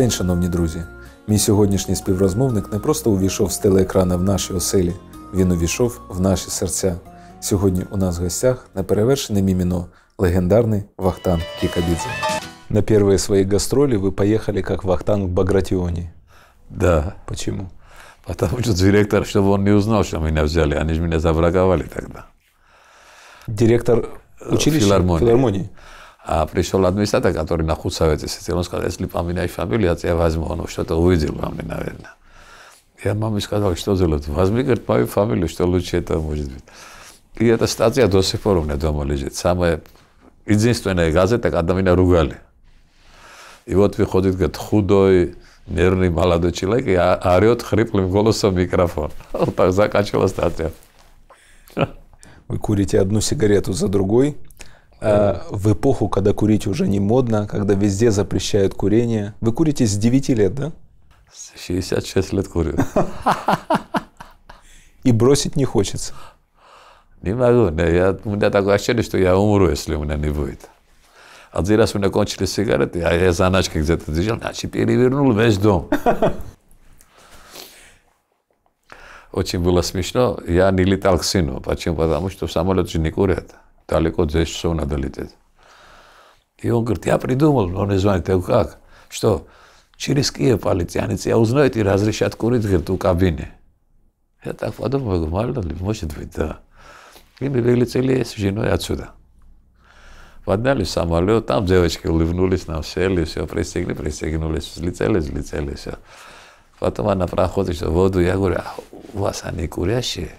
день, шановні друзі. Мій сьогоднішній співрозмовник не просто увійшов з телеекрана в наші оселі, він увійшов в наші серця. Сьогодні у нас в гостях неперевершене міміно, легендарный Вахтан Кикабидзе. На первые свои гастроли вы поехали как Вахтан в Багратионе. Да. Почему? Потому что директор, чтобы он не узнал, что меня взяли, они же меня забраковали тогда. Директор э, училища? Филармонии. Филармонии. пришоладმისა და კატორინა ხუცავეცის ეცელოს ეს ლიპამინაი ფამილია წია ვაზმონო შტოტო უიძილ გამენავენა я мамის сказал что зовут вазмигерт мою фамилию что лучше это может быть и эта статья до сих пор у меня дома лежит самая единственная газета когда меня ругали и вот вы ходите говорит худой нервный молодой человек и орёт хриплым голосом микрофон так закачала статья вы курите одну сигарету за другой Э, в эпоху, когда курить уже не модно, когда везде запрещают курение. Вы курите с 9 лет, да? 66 лет курю. И бросить не хочется. Не могу. Я, у меня такое ощущение, что я умру, если у меня не будет. Один раз у меня кончились сигареты, а я за ночь где-то держал, иначе перевернул весь дом. Очень было смешно. Я не летал к сыну. Почему? Потому что в самолете не курят. далеко здесь всё надо лететь. И он говорит: "Я придумал, но не знаю, ты как? Что? Через Киев полетяни, я узнаю эти разрешат курить где ту кабине". Я так подумал, говорю: "Ладно, может быть, да". И мы вылетели с женой отсюда. Подняли самолёт, там девочки улыбнулись нам, сели, всё, пристегнули, пристегнулись, взлетели, взлетели, всё. Потом она проходит, что воду, я говорю, а у вас они курящие?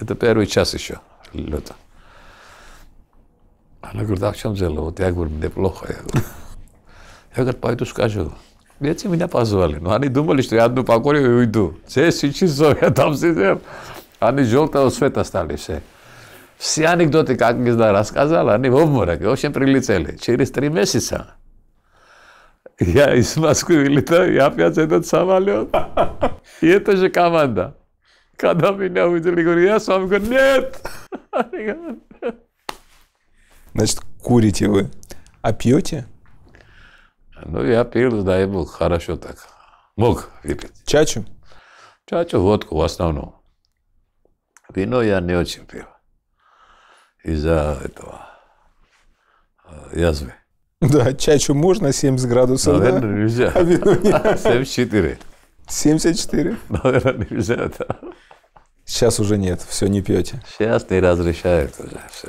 Это первый час еще лета. А на гор дашамзело, вот я говорю, мне плохо. Я говорю, пойду скажу. Я тебе меня позвали. Ну, они думали, что я одну покурю и уйду. Все сейчас зови, я там сидел. Они желтого света стали все. Все анекдоты, как не знаю, рассказал, они в обморок. В общем, прилетели. Через три месяца я из Москвы вылетаю, я опять этот самолет. И это же команда. Когда меня увидели, говорю, я с вами говорю, нет. Они говорят, Значит, курите вы. А пьете? Ну, я пил, да, и был хорошо так. Мог выпить. Чачу? Чачу, водку в основном. Вино я не очень пил. Из-за этого э, язвы. Да, чачу можно 70 градусов, Наверное, да? нельзя. А вино нет. 74. 74? Наверное, нельзя, да. Сейчас уже нет, все не пьете. Сейчас не разрешают уже все.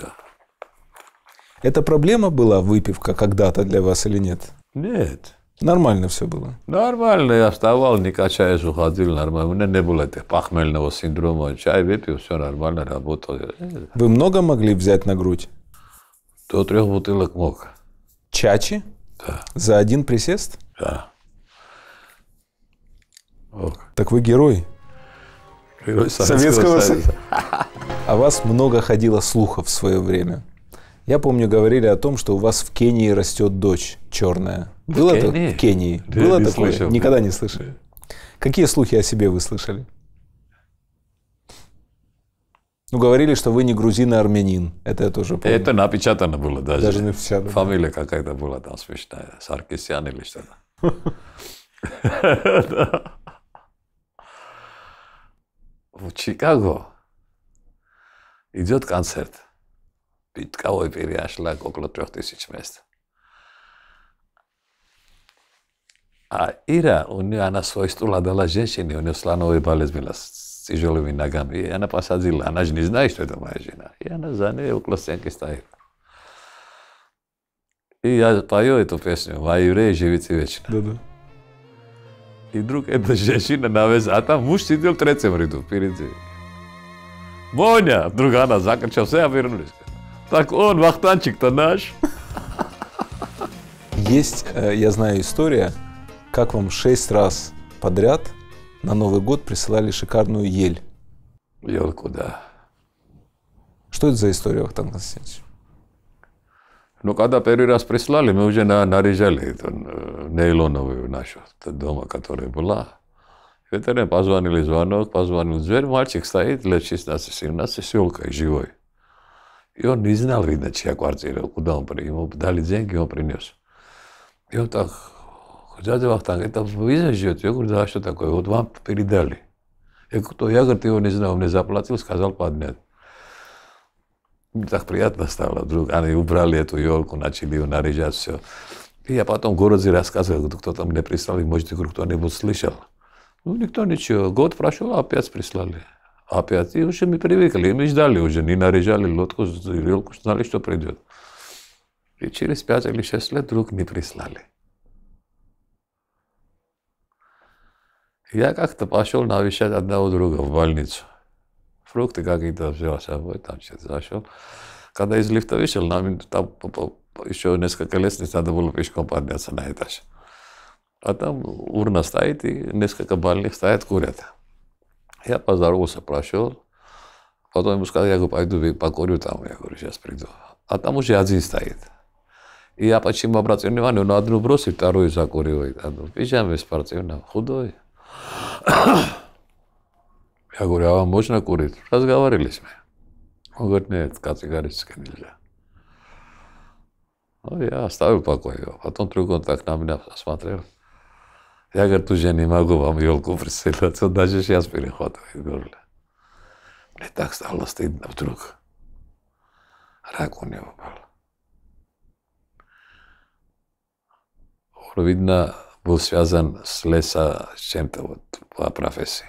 Эта проблема была выпивка когда-то для вас или нет? Нет. Нормально все было? Нормально. Я вставал, не качаясь, уходил нормально. У меня не было этих пахмельного синдрома. Чай выпил, все нормально, работал. Вы много могли взять на грудь? До трех бутылок мог. Чачи? Да. За один присест? Да. Ок. Так вы герой? Герой Советского, Союза. А вас много ходило слухов в свое время. Я помню, говорили о том, что у вас в Кении растет дочь черная. В Было Кении? это в Кении? Да, Было не такое? Слышал. Никогда не слышали. Какие слухи о себе вы слышали? Ну, говорили, что вы не грузин, а армянин. Это я тоже помню. Это напечатано было даже. Даже напечатано. Фамилия какая-то была там смешная. Саркисян или что-то. В Чикаго идет концерт. Pitkavoj je našla okolo 3000 mjesta. A Ira, u nju, ona svoj stula dala žešćini, u slano slanovi balez bila s cižolimi nagami. I ona pa sad zila, ona ne zna što je to moja žena. I ona za nje u klosenki staje. I ja pa joj tu pjesnju, ovaj ma i vrej živici večna. Da, da. I druga je da žešina naveza, a tam muž sidio u trecem ridu, pirinci. Monja, druga ona zakrčao se, ja virnuliš. Так он, вахтанчик-то наш. Есть, э, я знаю, история, как вам шесть раз подряд на Новый год присылали шикарную ель. Елку, да. Что это за история, Вахтанг Константинович? Ну, когда первый раз прислали, мы уже на, нарезали эту э, нейлоновую нашу дома, которая была. Ветеран позвонили звонок, позвонил дверь, мальчик стоит лет 16-17 с елкой живой. И он не знал, видно, чья квартира, куда он принес. Ему дали деньги, он принес. И он так, дядя Вахтанг, это вы зажжете? Я говорю, да, что такое? Вот вам передали. Я кто? Я, говорит, его не знал, мне заплатил, сказал поднять. Мне так приятно стало. Вдруг они убрали эту елку, начали ее наряжать, все. И я потом в городе рассказывал, кто там мне прислал, и, может, кто-нибудь слышал. Ну, никто ничего. Год прошел, а опять прислали. Опять, и уже мы привыкли, и мы ждали уже, не наряжали лодку, елку, знали, что придет. И через пять или шесть лет вдруг не прислали. Я как-то пошел навещать одного друга в больницу. Фрукты какие-то взял с собой, там что-то зашел. Когда из лифта вышел, нам там еще несколько лестниц надо было пешком подняться на этаж. А там урна стоит, и несколько больных стоят, курят. я позарвал сопрошёл потом ему сказал я говорю пойду по корю там я говорю сейчас приду а там уже один стоит и я почему обратно Иван он одну бросил вторую за корю и там пижаме спортивно худой я говорю а вам можно курить разговаривались мы он говорит нет категорически нельзя ну я оставил покой его потом другой так на меня посмотрел Ја га ту вам јолку преселат, преселацо, даже ше јас перехватам и горле. Не так стало стидна вдруг. Раку не бал. Хоровидна бил связан с леса с во тоа професија. по профессии.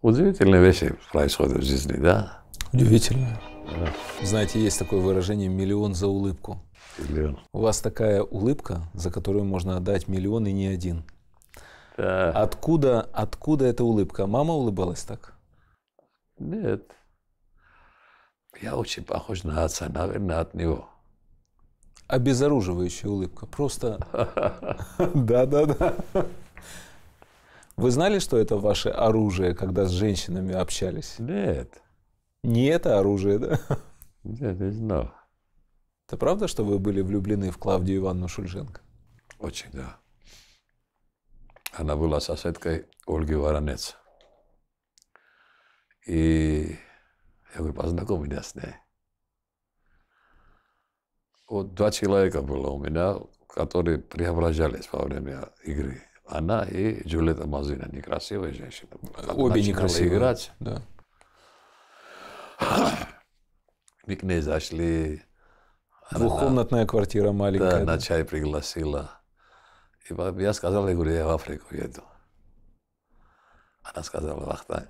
Удивительно вещи в жизни, да? Удивительно. Да. Знаете, есть такое выражение «миллион за улыбку». Миллион. У вас такая улыбка, за которую можно отдать миллион и не один. Да. Откуда, откуда эта улыбка? Мама улыбалась так? Нет. Я очень похож на отца, наверное, от него. Обезоруживающая улыбка. Просто... Да-да-да. Вы знали, что это ваше оружие, когда с женщинами общались? Нет. Не это оружие, да? Я не знал. Это правда, что вы были влюблены в Клавдию Ивановну Шульженко? Очень, да. Она была соседкой Ольги Воронец. И я вы познакомился, с ней. Вот два человека было у меня, которые преображались во время игры. Она и Джульетта Мазина, некрасивая женщина была. Обе некрасивые. играть. Да. И ней зашли. Двухкомнатная квартира маленькая. Да, на чай пригласила. И я сказал, я говорю, я в Африку еду. Она сказала, ах Вахтанг,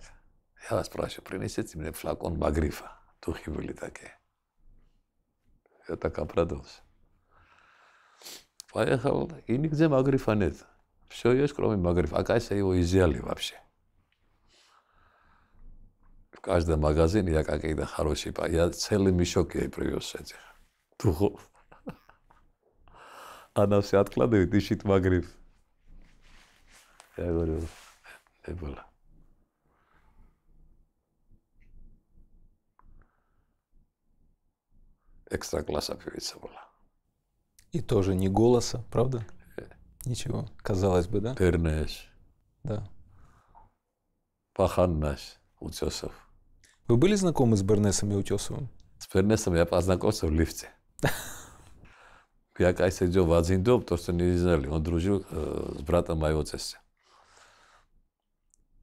я вас прошу, принесите мне флакон магрифа. Духи были такие. Я так обрадовался. Поехал, и нигде магрифа нет. Все есть, кроме магрифа. Оказывается, его изъяли вообще каждый магазин я какие-то хорошие, я целый мешок ей привез этих духов. Она все откладывает, ищет магриф. Я говорю, не «Э, э, было. Экстра класса певица была. И тоже не голоса, правда? Э. Ничего, казалось бы, да? Пернеш. Да. Паханнаш, утесов. Вы были знакомы с Бернесом и Утесовым? С Бернесом я познакомился в лифте. Я когда сидел в один дом, то, что не знали, он дружил э, с братом моего тестя.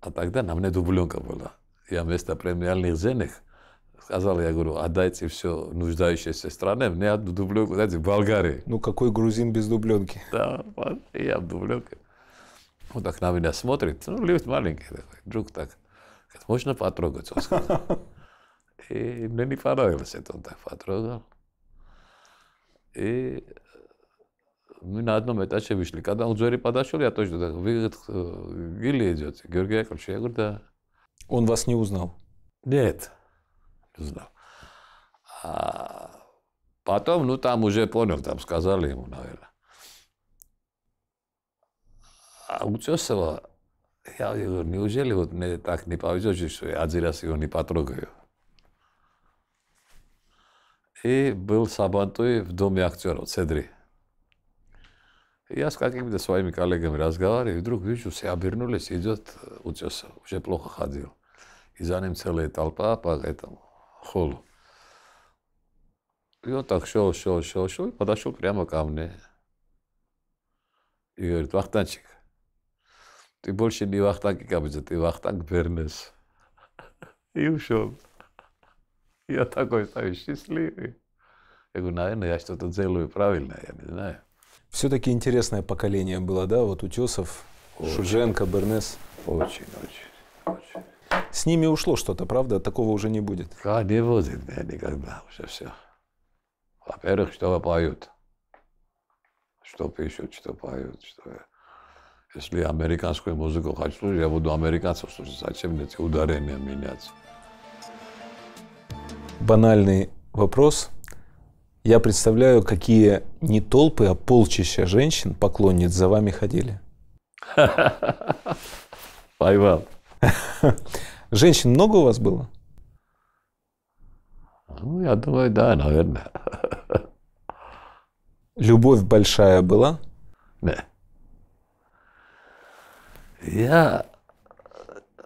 А тогда на мне дубленка была. Я вместо премиальных денег сказал, я говорю, отдайте все нуждающейся стране, мне одну дубленку, знаете, в Болгарии. Ну какой грузин без дубленки? Да, я в дубленке. Он так на меня смотрит, ну, лифт маленький такой, вдруг так это можно потрогать, он сказал. И мне не понравилось, это он так потрогал. И мы на одном этаже вышли. Когда он Джори подошел, я точно так, вы Гили э, идет. Георгий Яковлевич, я говорю, да. Он вас не узнал? Нет, не узнал. А потом, ну, там уже понял, там сказали ему, наверное. А у Тесова я неужели вот мне так не повезёшь, что я адзирасио не потрогаю. И был сабантуй в доме актёров Цедри. Я с какими-то своими коллегами разговариваю, и вдруг вижу, все обернулись, идёт утёс, уже плохо ходил. И за ним целая толпа по этому холу. И он так шёл, шёл, шёл, шёл, подошёл прямо ко мне. И говорит, вахтанчик, Ты больше не вахтанг кабзе, ты вахтанг Бернес. И ушел. Я такой стою счастливый. Я говорю, наверное, я что-то делаю правильно, я не знаю. Все-таки интересное поколение было, да? Вот Утесов, очень. Шуженко, Бернес. Очень, очень, очень. С ними ушло что-то, правда? Такого уже не будет. А, не будет, да, никогда уже все. Во-первых, что поют. Что пишут, что поют, что это. Если американскую музыку хочу слушать, я буду американцев слушать. Зачем мне эти ударения менять? Банальный вопрос. Я представляю, какие не толпы, а полчища женщин, поклонниц, за вами ходили. Айван. Женщин много у вас было? Ну, я думаю, да, наверное. Любовь большая была? Нет. Я...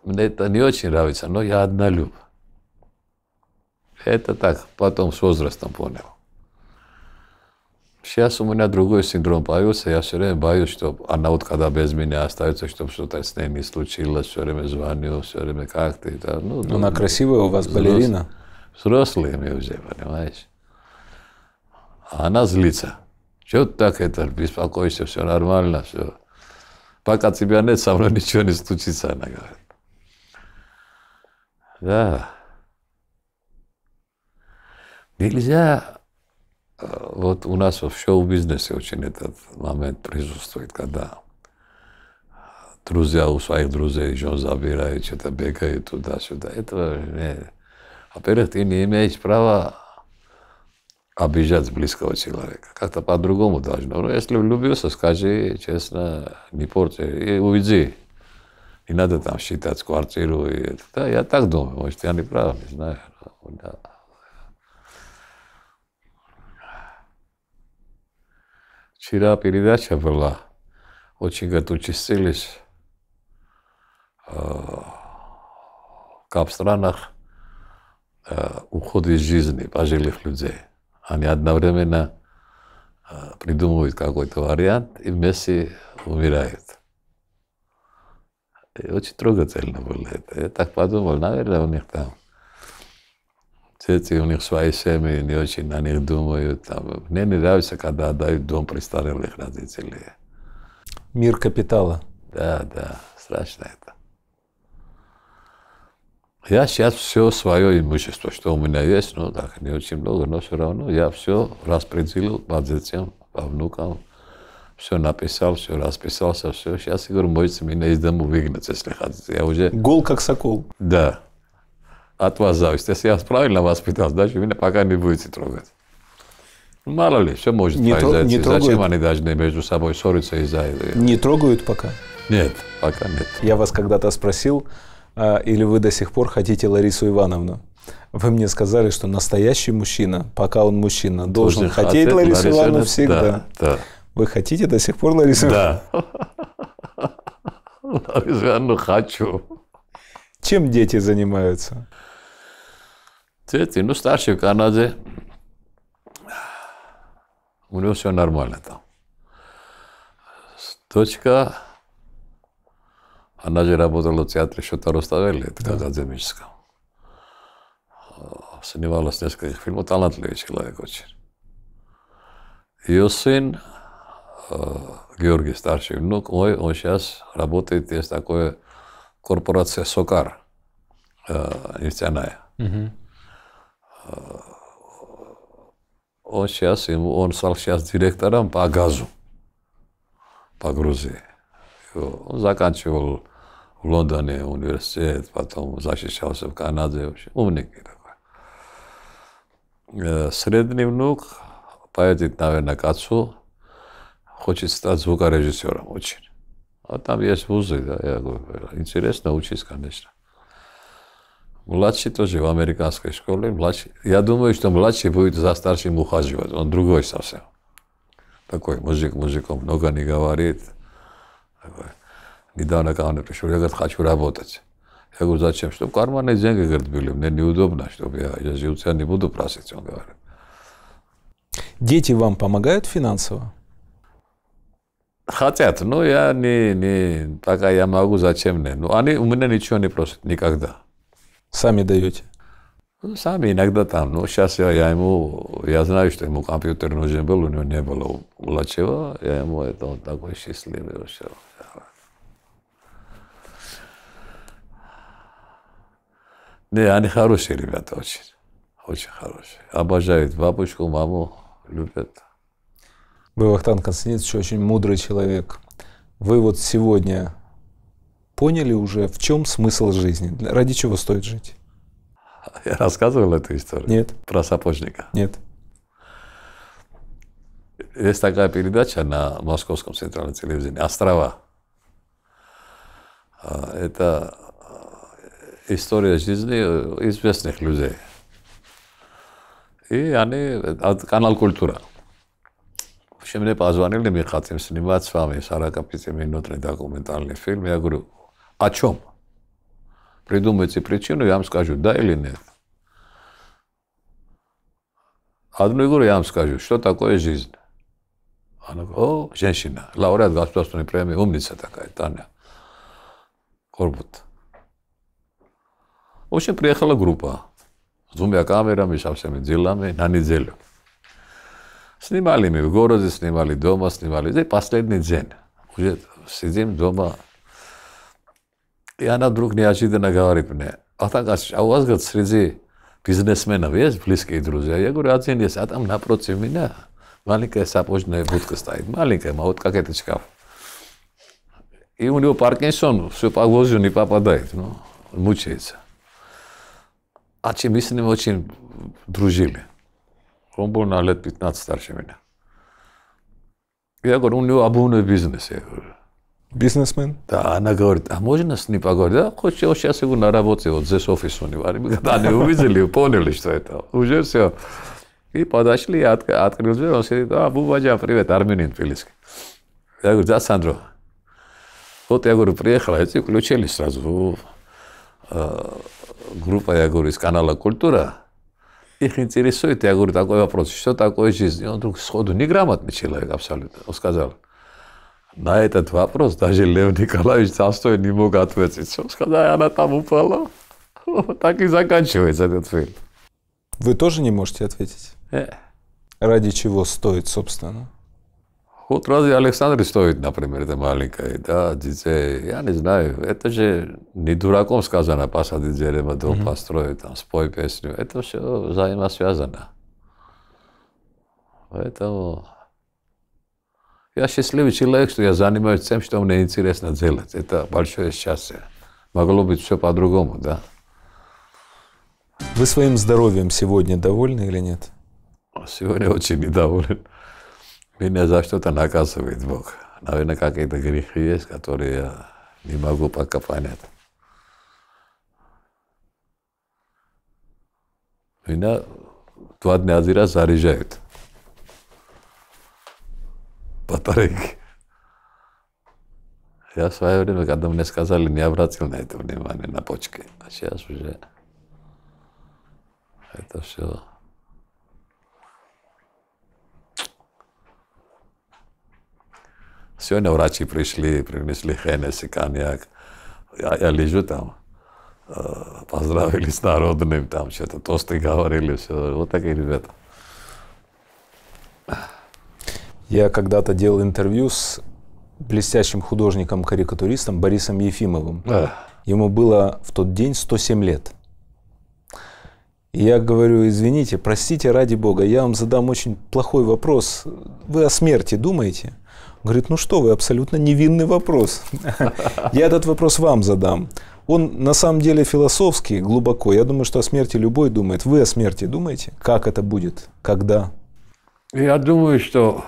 Мне это не очень нравится, но я однолюб. Это так, потом с возрастом понял. Сейчас у меня другой синдром появился, я все время боюсь, что она вот когда без меня остается, чтобы что-то с ней не случилось, все время звоню, все время как ты. Да, ну, ну, ну, она красивая у вас, балерина. Взрослые мы уже, понимаешь. А она злится. Что ты так это, беспокойся, все нормально, все. Пакат си беа не само ничего не стучи се нагарен. Да. за да, вот у нас во шоу-бизнесе не тат момент присутствует, када. Друзја у своих друзей жен забирают, что-то бегают туда-сюда. Ето не... А перед ти не имеешь права обижать близкого человека. Как-то по-другому должно. Но ну, если влюбился, скажи честно, не порти, и уйди. Не надо там считать квартиру. И это. Да, я так думаю, может, я не прав, не знаю. Ну, да. Вчера передача была, очень готовились э, в странах э, уход из жизни пожилых людей. Они одновременно э, придумывают какой-то вариант и вместе умирают. И очень трогательно было это. Я так подумал, наверное, у них там дети, у них свои семьи, не очень на них думают. Там. Мне не нравится, когда отдают дом престарелых родителей. Мир капитала. Да, да, страшно это. Я сейчас все свое имущество, что у меня есть, ну так, не очень много, но все равно я все распределил по детям, по внукам. Все написал, все расписался, все. Сейчас, говорю, можете меня из дома выгнать, если хотите. Я уже... Гол как сокол. Да. От вас зависит. Если я правильно воспитал, значит, меня пока не будете трогать. Ну, мало ли, все может не произойти. Не трогают. Зачем они должны между собой ссориться из-за этого? Не трогают пока? Нет, пока нет. Я вас когда-то спросил, а, или вы до сих пор хотите Ларису Ивановну? Вы мне сказали, что настоящий мужчина, пока он мужчина, должен, должен хотеть Ларису, Ларису Ивановну всегда. Да, да. Вы хотите до сих пор Ларису Да. Ларису Ивановну хочу. Чем дети занимаются? Дети, ну, старший в Канаде. У него все нормально там. Дочка она же работала в театре счета Руставели, это да. академическом. Снималась в нескольких фильмах, талантливый человек очень. Ее сын, Георгий, старший внук мой, он сейчас работает, есть такое корпорация «Сокар» нефтяная. Угу. Он сейчас, он стал сейчас директором по газу, по Грузии. Он заканчивал ლონდონის უნივერსიტეტ, потом защищался в Канаде вообще. Умники такой. Э, средний внук поэтит, наверное, кацу. Хочет стать звукорежиссёром очень. А там есть вузы, да, я говорю, интересно учиться, конечно. Младший тоже в американской школе, младший. Я думаю, что младший будет за старшим ухаживать, он другой совсем. Такой мужик, мужиком много не говорит. Такой. недонакомленный, чтобы я, говорит, хочу работать. Я говорю, зачем? Чтобы карманные деньги, говорит, были. Мне неудобно, чтобы я, я же у тебя Дети вам помогают финансово? Хотят, но я не, не пока я могу, зачем мне. Но они у меня ничего не просят никогда. Сами даете? Ну, сами иногда там. Но сейчас я, я ему, я знаю, что ему компьютер нужен был, у него не было Лачева, я ему это он такой счастливый вообще. Не, они хорошие ребята очень. Очень хорошие. Обожают бабушку, маму, любят. Вы, Вахтан Константинович, очень мудрый человек. Вы вот сегодня поняли уже, в чем смысл жизни? Ради чего стоит жить? Я рассказывал эту историю? Нет. Про сапожника? Нет. Есть такая передача на Московском центральном телевидении «Острова». А, это история жизни известных людей. И они от канал культура. Вообще мне позвонили, мы хотим снимать с вами Саракапицы минутный документальный фильм. Я говорю, о чем? Придумайте причину, я вам скажу, да или нет. Одну игру я вам скажу, что такое жизнь. Она говорит, о, женщина, лауреат государственной премии, умница такая, Таня. Корбут. вообще приехала группа. Зумбя камера, мы совсем делами, на неделю. Снимали мы в городе, снимали дома, снимали. Это последний день. Уже сидим дома. И она вдруг неожиданно говорит мне, а так, а у вас говорит, среди бизнесменов есть близкие друзья? Я говорю, один есть, а там напротив меня маленькая сапожная будка стоит. Маленькая, вот как это шкаф. И у него Паркинсон, все по не попадает, ну, мучается. ачи мы с ним очень дружили. Он был на лет 15 старше меня. Я говорю, у него обувной бизнес. Бизнесмен? Да, она говорит, а можно с ним поговорить? Да, хоть сейчас его на работе, вот здесь офис у него. Когда они увидели, поняли, что это. Уже все. И подошли, я открыл дверь, он сидит, а, Бубаджа, привет, армянин Филиск. Я говорю, да, Сандро. Вот я говорю, приехал, эти включили сразу. группа, я говорю, из канала «Культура», их интересует, я говорю, такой вопрос, что такое жизнь? И он вдруг сходу неграмотный человек абсолютно, он сказал, на этот вопрос даже Лев Николаевич Толстой не мог ответить. Он сказал, «А она там упала. так и заканчивается этот фильм. Вы тоже не можете ответить? Э. Ради чего стоит, собственно? Вот разве Александр стоит, например, это маленькое, да, дитя, я не знаю, это же не дураком сказано, посади дерево, дом mm-hmm. построй, там, спой песню, это все взаимосвязано. Поэтому я счастливый человек, что я занимаюсь тем, что мне интересно делать, это большое счастье. Могло быть все по-другому, да. Вы своим здоровьем сегодня довольны или нет? Сегодня очень недоволен. Мене заштота наказува Бог. Навина да грехи есть, которые не могу пока капанет. Меня не дня один раз заряжают. Јас Я в време каде ми мне сказали, не обратил на это внимание, на почки. А значи, сейчас уже это все Сегодня врачи пришли, принесли хенес и коньяк. Я, я лежу там, поздравили с народным, там что-то тосты говорили, все. Вот такие ребята. Я когда-то делал интервью с блестящим художником-карикатуристом Борисом Ефимовым. Да. Ему было в тот день 107 лет. И я говорю, извините, простите ради бога, я вам задам очень плохой вопрос. Вы о смерти думаете? Говорит, ну что вы, абсолютно невинный вопрос. Я этот вопрос вам задам. Он на самом деле философский, глубоко. Я думаю, что о смерти любой думает. Вы о смерти думаете? Как это будет? Когда? Я думаю, что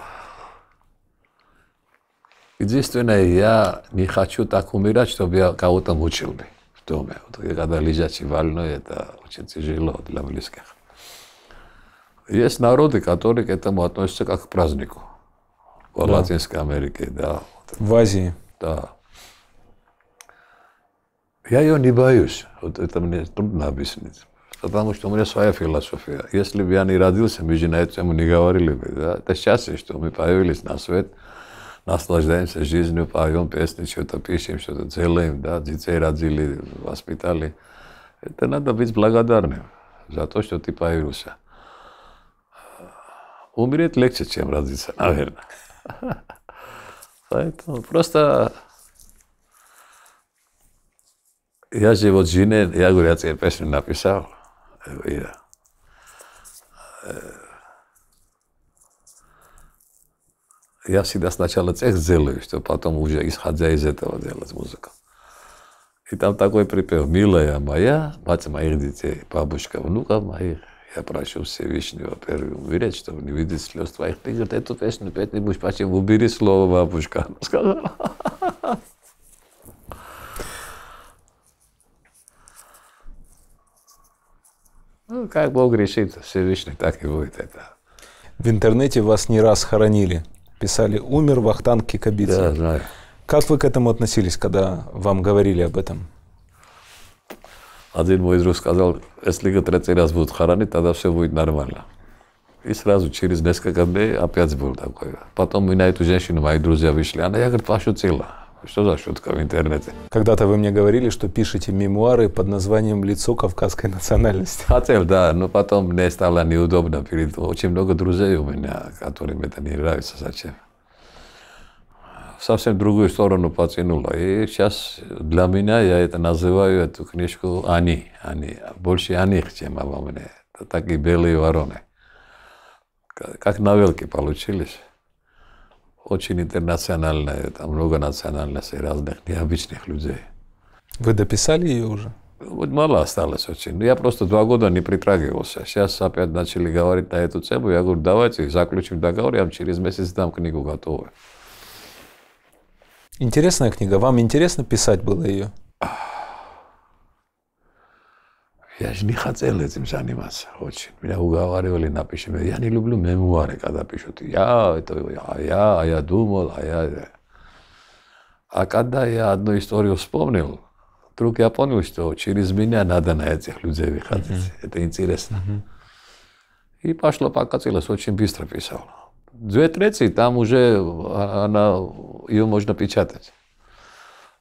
единственное, я не хочу так умирать, чтобы я кого-то мучил бы в доме. Вот, когда лежачий больной, это очень тяжело для близких. Есть народы, которые к этому относятся как к празднику. ლატინსკ ამერიკე და ვაზი და იაიო ნიბაიუს ოთ ეტამნე ტუნაბისნიც потому что у меня своя философия если бы я не родился мы же на этом не говорили бы да это счастье что мы появились на свет наслаждаемся жизнью поем песни что-то пишем что-то делаем да дицерадзили воспитали это надо быть благодарным за то что ты появился умереть легче чем родиться наверное Поэтому просто я же вот жене, я говорю, я тебе песню написал. Я... Э, я всегда сначала цех делаю, что потом уже из хадзя из этого делать музыку. И там такой припев, милая моя, мать моих детей, бабушка, внука моих. Я прощу все вечные отверг. Уверять, что не видит слез твоих. Ты, говорит, эту песню петь не будешь, почему? Убери слово, бабушка. Она сказала. Ну, как Бог решит, Всевышний так и будет это. В интернете вас не раз хоронили. Писали «Умер Вахтанг Кикабидзе». Да, знаю. Как вы к этому относились, когда вам говорили об этом? Один мой друг сказал, если третий раз будут хоронить, тогда все будет нормально. И сразу через несколько дней опять был такой. Потом и на эту женщину мои друзья вышли. Она, я, говорю, говорит, пошутила. Что за шутка в интернете? Когда-то вы мне говорили, что пишете мемуары под названием «Лицо кавказской национальности». Хотел, да, но потом мне стало неудобно. Перед... Очень много друзей у меня, которым это не нравится. Зачем? совсем другую сторону потянуло. И сейчас для меня, я это называю эту книжку «Они». они. Больше о них, чем обо мне. Это так и «Белые вороны». Как новелки получились. Очень интернациональная, там много национальностей разных, необычных людей. Вы дописали ее уже? Вот мало осталось очень. Я просто два года не притрагивался. Сейчас опять начали говорить на эту тему. Я говорю, давайте заключим договор, я вам через месяц дам книгу готовую. Интересная книга. Вам интересно писать было ее? Я же не хотел этим заниматься очень. Меня уговаривали, напиши. Я не люблю мемуары, когда пишут. Я, это, а я, а я думал, а я... Э. А когда я одну историю вспомнил, вдруг я понял, что через меня надо на этих людей выходить. Mm-hmm. Это интересно. Mm-hmm. И пошло покатилось, очень быстро писал. Две трети там уже она, ее можно печатать.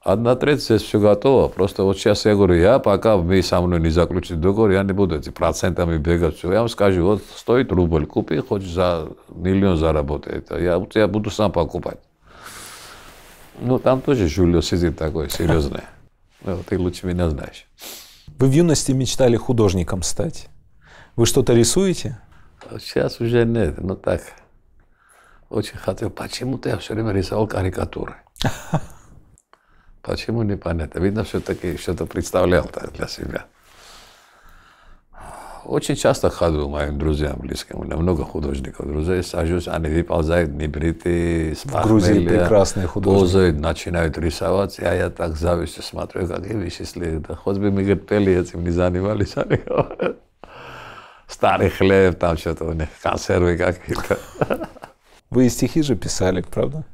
Одна треть здесь все готово. Просто вот сейчас я говорю, я пока вы со мной не заключите договор, я не буду эти процентами бегать. Все. Я вам скажу, вот стоит рубль, купи, хоть за миллион заработает, я вот я буду сам покупать. Ну, там тоже Жюльо сидит такой серьезный. Ну, ты лучше меня знаешь. Вы в юности мечтали художником стать. Вы что-то рисуете? А сейчас уже нет, но ну так. очень хотел почему ты всё время рисовал карикатуры почему не понятно видно всё-таки что-то представлял так для себя очень часто ходил моим друзьям близким у меня много художников друзей сажусь они выползают не бриты с в Грузии прекрасные художники позы начинают рисовать я я так завистью смотрю как они счастливы да хоть бы мы гетели этим не занимались они старый хлеб там что-то у них консервы какие-то Вы и стихи же писали, правда?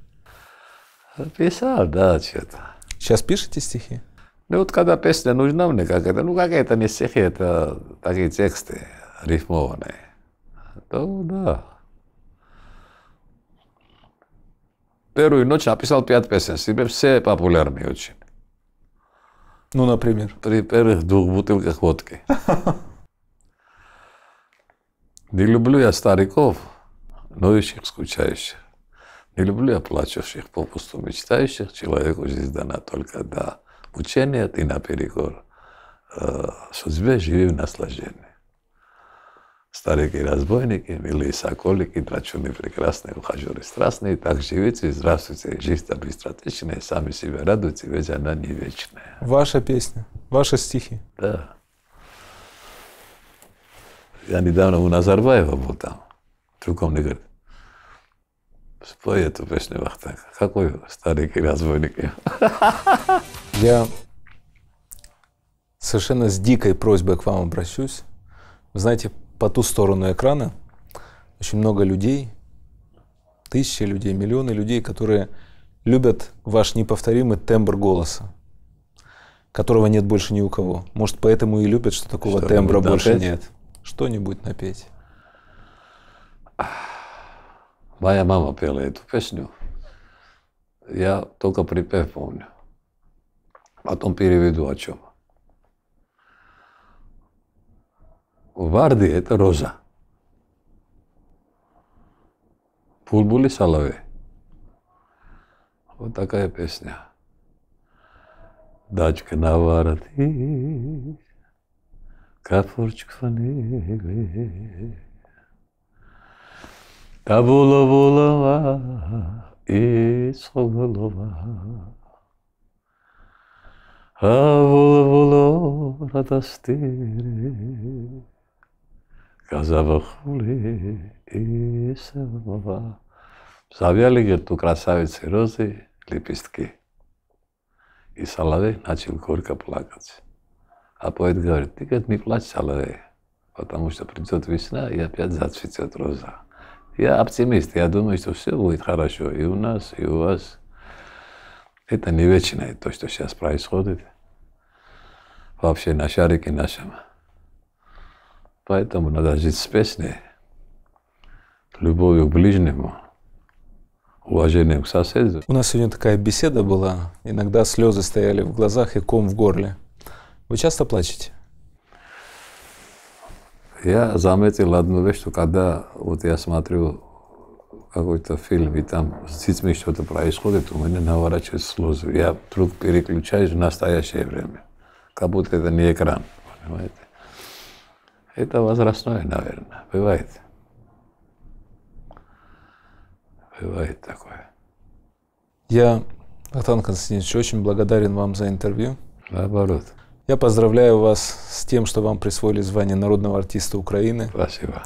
Писал, да, что-то. Сейчас пишете стихи? Ну вот когда песня нужна мне какая-то, ну какая-то не стихи, это такие тексты рифмованные. То да. Первую ночь написал пять песен, себе все популярные очень. Ну, например? При первых двух бутылках водки. Не люблю я стариков, ноющих, ну скучающих. Не люблю оплачивающих, попусту мечтающих. Человеку жизнь дана только до учения и на э, судьбе живи в наслаждении. Старики разбойники, милые соколики, драчуны прекрасные, ухажеры страстные, так живите, здравствуйте, жизнь-то быстротечная, сами себя радуйте, ведь она не вечная. Ваша песня, ваши стихи. Да. Я недавно у Назарбаева был там не Трукомников. Спой эту песню, Вахтанг? Какой старенький разбойник? Я совершенно с дикой просьбой к вам обращусь. Вы знаете, по ту сторону экрана очень много людей, тысячи людей, миллионы людей, которые любят ваш неповторимый тембр голоса, которого нет больше ни у кого. Может, поэтому и любят, что такого что тембра больше напеть? нет. Что-нибудь напеть. Моя мама пела эту песню. Я только припев помню. Потом переведу о чем. Варди – это роза. Пулбули – салаве, Вот такая песня. Дачка на вороте, капурчик фанилит. Табула булава и солголова. Авул було радастыри. Казавахули и севова. Завяли где-то красавицы розы лепестки. И Соловей начал горько плакать. А поэт говорит, ты, говорит, не плачь, Соловей, потому что придет весна и опять зацветет роза. Я оптимист, я думаю, что все будет хорошо и у нас, и у вас. Это не вечное, то, что сейчас происходит. Вообще на шарике нашем. Поэтому надо жить с песней, любовью к ближнему, уважением к соседу. У нас сегодня такая беседа была. Иногда слезы стояли в глазах и ком в горле. Вы часто плачете? Я заметил одну вещь, что когда вот я смотрю какой-то фильм, и там с детьми что-то происходит, у меня наворачивается слезы. Я вдруг переключаюсь в настоящее время. Как будто это не экран, понимаете? Это возрастное, наверное. Бывает. Бывает такое. Я, Натан Константинович, очень благодарен вам за интервью. Наоборот. Я поздравляю вас с тем, что вам присвоили звание Народного артиста Украины. Спасибо.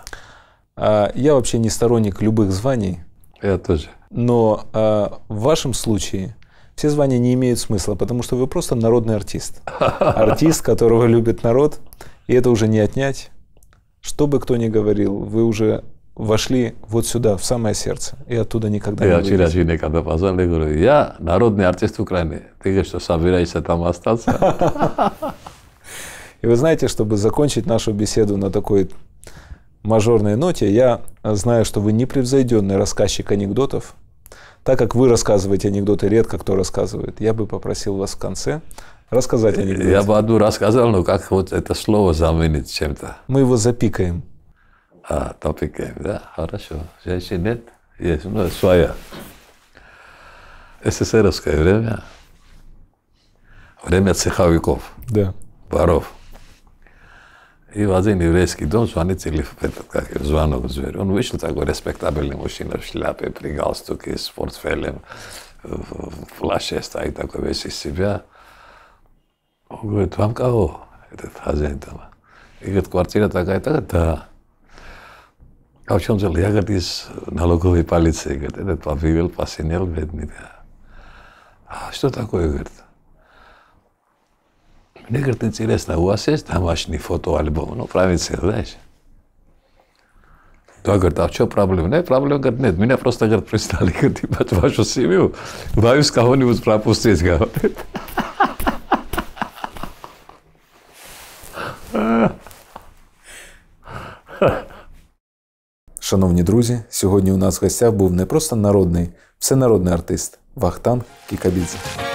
А, я вообще не сторонник любых званий. Я тоже. Но а, в вашем случае все звания не имеют смысла, потому что вы просто народный артист. Артист, которого любит народ, и это уже не отнять. Что бы кто ни говорил, вы уже вошли вот сюда, в самое сердце, и оттуда никогда не через когда позвали, говорю, я народный артист Украины. Ты говоришь, что собираешься там остаться? И вы знаете, чтобы закончить нашу беседу на такой мажорной ноте, я знаю, что вы непревзойденный рассказчик анекдотов. Так как вы рассказываете анекдоты, редко кто рассказывает, я бы попросил вас в конце рассказать анекдот. Я бы одну рассказал, но как вот это слово заменить чем-то? Мы его запикаем. а топике да хорошо я сидит есть ну своя СССРское время время цехавиков да баров и вазин еврейский дом звони целиф петр как звонок звер он вышел такой респектабельный мужчина в шляпе при галстуке с портфелем флаше стоит такой весь из себя он говорит вам кого этот хозяин там и говорит квартира такая такая да Kao që në gjëllë, ja këtë isë në lokovi palice, këtë edhe të avivel pasin jelë vetë një të. A, shto tako e këtë? Мне говорит, интересно, у ni foto album, no Ну, правильно, знаешь. Тоа говорит, да. а што проблем? Не, проблем, говорит, не. Мина просто, говорит, пристали, говорит, имат вашу семью, бавим с кого-нибудь пропустить, говорит. Шановні друзі, сьогодні у нас в гостях був не просто народний, всенародний артист Вахтанг Кікабідзе.